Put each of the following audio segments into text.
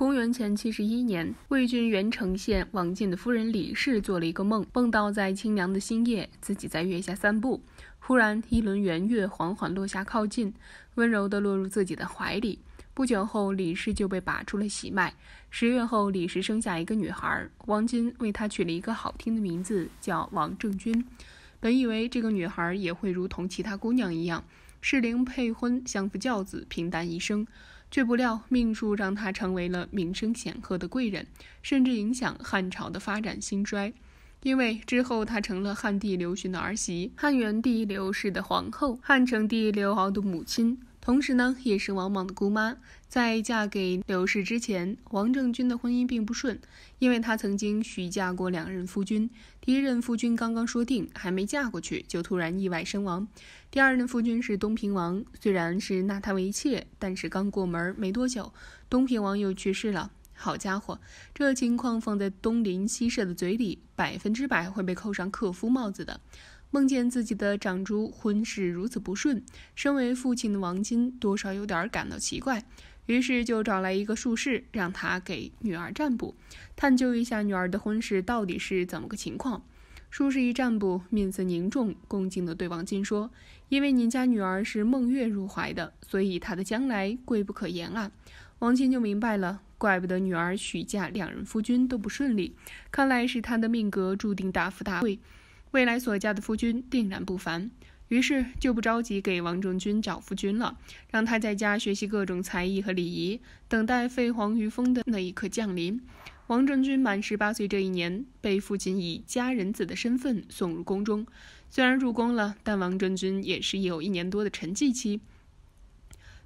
公元前七十一年，魏郡元城县王进的夫人李氏做了一个梦，梦到在清凉的星夜，自己在月下散步，忽然一轮圆月缓缓落下，靠近，温柔地落入自己的怀里。不久后，李氏就被拔出了喜脉。十月后，李氏生下一个女孩，王进为她取了一个好听的名字，叫王正君。本以为这个女孩也会如同其他姑娘一样，适龄配婚，相夫教子，平淡一生。却不料命数让他成为了名声显赫的贵人，甚至影响汉朝的发展兴衰。因为之后他成了汉帝刘询的儿媳，汉元帝刘氏的皇后，汉成帝刘骜的母亲。同时呢，也是王莽的姑妈。在嫁给刘氏之前，王政君的婚姻并不顺，因为她曾经许嫁过两任夫君。第一任夫君刚刚说定，还没嫁过去，就突然意外身亡。第二任夫君是东平王，虽然是纳她为妾，但是刚过门没多久，东平王又去世了。好家伙，这情况放在东邻西舍的嘴里，百分之百会被扣上克夫帽子的。梦见自己的长珠婚事如此不顺，身为父亲的王金多少有点感到奇怪，于是就找来一个术士，让他给女儿占卜，探究一下女儿的婚事到底是怎么个情况。术士一占卜，面色凝重，恭敬地对王金说：“因为您家女儿是梦月入怀的，所以她的将来贵不可言啊。”王金就明白了，怪不得女儿许嫁两人夫君都不顺利，看来是她的命格注定大富大贵。未来所嫁的夫君定然不凡，于是就不着急给王正军找夫君了，让他在家学习各种才艺和礼仪，等待废皇于封的那一刻降临。王正军满十八岁这一年，被父亲以家人子的身份送入宫中。虽然入宫了，但王正军也是有一年多的沉寂期。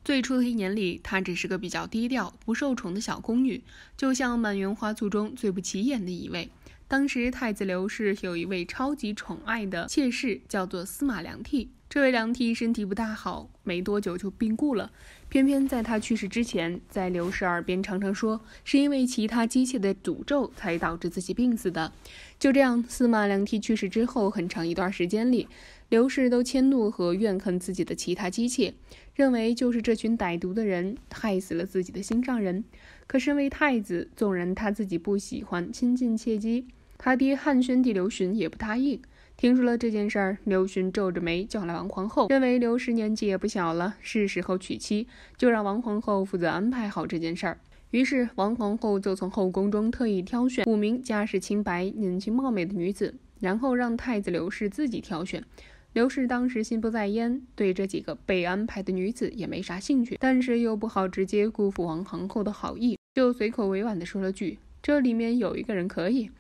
最初的一年里，他只是个比较低调、不受宠的小宫女，就像满园花簇中最不起眼的一位。当时太子刘氏有一位超级宠爱的妾室，叫做司马良娣。这位良娣身体不大好，没多久就病故了。偏偏在她去世之前，在刘氏耳边常常说，是因为其他姬妾的诅咒才导致自己病死的。就这样，司马良娣去世之后，很长一段时间里，刘氏都迁怒和怨恨自己的其他姬妾，认为就是这群歹毒的人害死了自己的心上人。可身为太子，纵然他自己不喜欢亲近妾姬。他爹汉宣帝刘询也不答应。听说了这件事儿，刘询皱着眉叫来王皇后，认为刘氏年纪也不小了，是时候娶妻，就让王皇后负责安排好这件事儿。于是王皇后就从后宫中特意挑选五名家世清白、年轻貌美的女子，然后让太子刘氏自己挑选。刘氏当时心不在焉，对这几个被安排的女子也没啥兴趣，但是又不好直接辜负王皇后的好意，就随口委婉地说了句：“这里面有一个人可以。”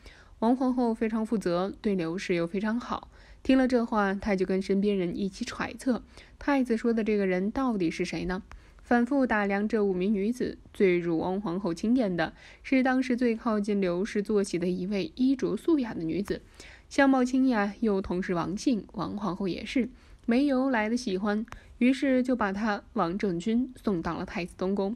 王皇后非常负责，对刘氏又非常好。听了这话，她就跟身边人一起揣测，太子说的这个人到底是谁呢？反复打量这五名女子，最入王皇后青眼的是当时最靠近刘氏坐席的一位衣着素雅的女子，相貌清雅，又同是王姓。王皇后也是没由来的喜欢，于是就把她王正君送到了太子东宫。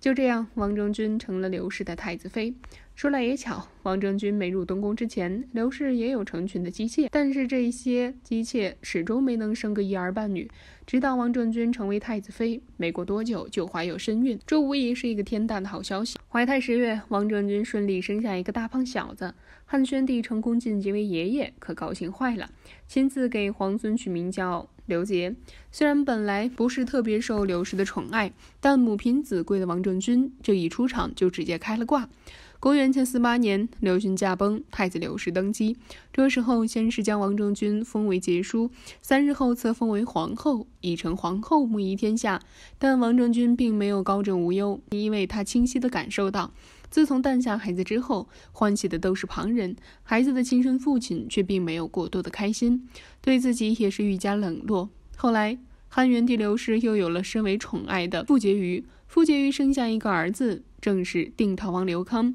就这样，王政君成了刘氏的太子妃。说来也巧，王政君没入东宫之前，刘氏也有成群的姬妾，但是这些姬妾始终没能生个一儿半女。直到王政君成为太子妃，没过多久就怀有身孕，这无疑是一个天大的好消息。怀胎十月，王政君顺利生下一个大胖小子。汉宣帝成功晋级为爷爷，可高兴坏了，亲自给皇孙取名叫。刘杰虽然本来不是特别受刘氏的宠爱，但母凭子贵的王政君这一出场就直接开了挂。公元前四八年，刘询驾崩，太子刘氏登基。这时候先是将王政君封为婕妤，三日后册封为皇后，已成皇后母仪天下。但王政君并没有高枕无忧，因为她清晰的感受到。自从诞下孩子之后，欢喜的都是旁人，孩子的亲生父亲却并没有过多的开心，对自己也是愈加冷落。后来汉元帝刘氏又有了身为宠爱的傅婕妤，傅婕妤生下一个儿子，正是定陶王刘康。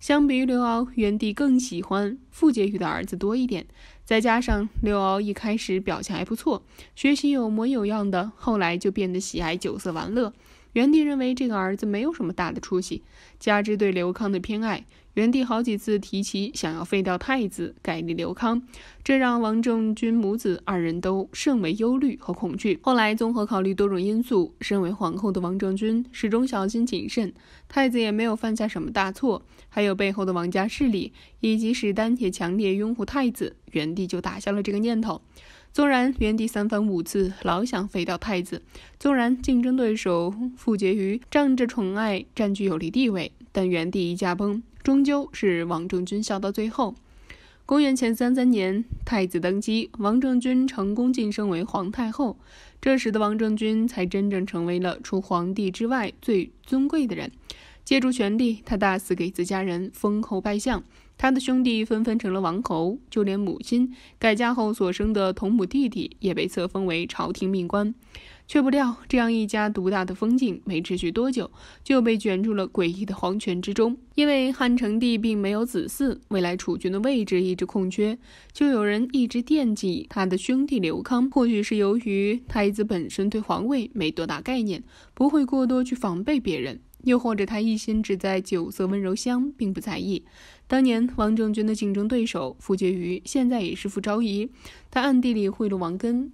相比于刘骜，元帝更喜欢傅婕妤的儿子多一点，再加上刘骜一开始表现还不错，学习有模有样的，后来就变得喜爱酒色玩乐。元帝认为这个儿子没有什么大的出息，加之对刘康的偏爱，元帝好几次提起想要废掉太子，改立刘康，这让王政君母子二人都甚为忧虑和恐惧。后来综合考虑多种因素，身为皇后的王政君始终小心谨慎，太子也没有犯下什么大错，还有背后的王家势力以及史丹也强烈拥护太子，元帝就打消了这个念头。纵然元帝三番五次老想废掉太子，纵然竞争对手傅杰于仗着宠爱占据有利地位，但元帝一驾崩，终究是王政君笑到最后。公元前三三年，太子登基，王政君成功晋升为皇太后。这时的王政君才真正成为了除皇帝之外最尊贵的人。借助权力，他大肆给自家人封侯拜相，他的兄弟纷纷成了王侯，就连母亲改嫁后所生的同母弟弟也被册封为朝廷命官。却不料，这样一家独大的风景没持续多久，就被卷入了诡异的皇权之中。因为汉成帝并没有子嗣，未来储君的位置一直空缺，就有人一直惦记他的兄弟刘康。或许是由于太子本身对皇位没多大概念，不会过多去防备别人。又或者他一心只在酒色温柔乡，并不在意。当年王政君的竞争对手傅婕妤，现在也是傅昭仪。他暗地里贿赂王根，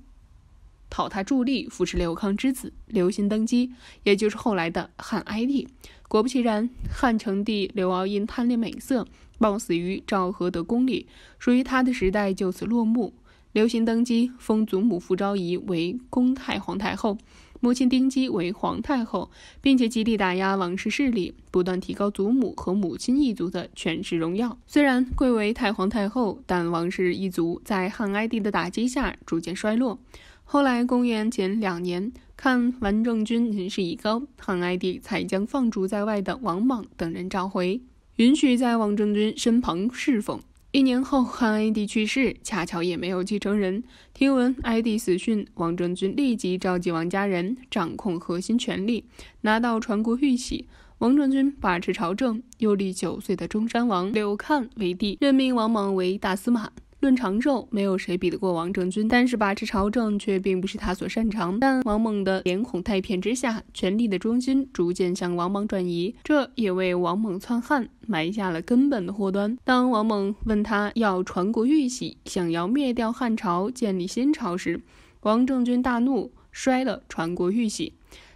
讨他助力，扶持刘康之子刘欣登基，也就是后来的汉哀帝。果不其然，汉成帝刘骜因贪恋美色，暴死于赵合德宫里，属于他的时代就此落幕。刘欣登基，封祖母傅昭仪为恭太皇太后。母亲丁姬为皇太后，并且极力打压王室势力，不断提高祖母和母亲一族的权势荣耀。虽然贵为太皇太后，但王氏一族在汉哀帝的打击下逐渐衰落。后来，公元前两年，看王政君年事已高，汉哀帝才将放逐在外的王莽等人召回，允许在王政君身旁侍奉。一年后，汉哀帝去世，恰巧也没有继承人。听闻哀帝死讯，王政君立即召集王家人，掌控核心权力，拿到传国玉玺。王政君把持朝政，又立九岁的中山王刘抗为帝，任命王莽为大司马。论长寿，没有谁比得过王政君，但是把持朝政却并不是他所擅长。但王猛的连哄带骗之下，权力的中心逐渐向王莽转移，这也为王猛篡汉埋下了根本的祸端。当王猛问他要传国玉玺，想要灭掉汉朝，建立新朝时，王政君大怒，摔了传国玉玺，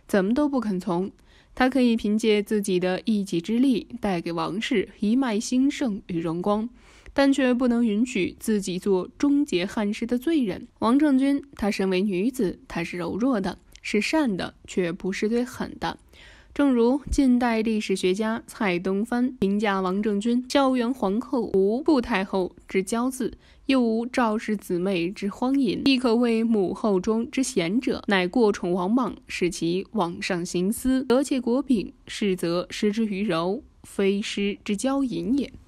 怎么都不肯从。他可以凭借自己的一己之力，带给王室一脉兴盛与荣光。但却不能允许自己做终结汉室的罪人。王政君，她身为女子，她是柔弱的，是善的，却不是最狠的。正如近代历史学家蔡东藩评价王政君：“孝元皇后无不太后之骄恣，又无赵氏姊妹之荒淫，亦可谓母后中之贤者。乃过宠王莽，使其往上行思，得窃国柄，是则失之于柔，非失之骄淫也。”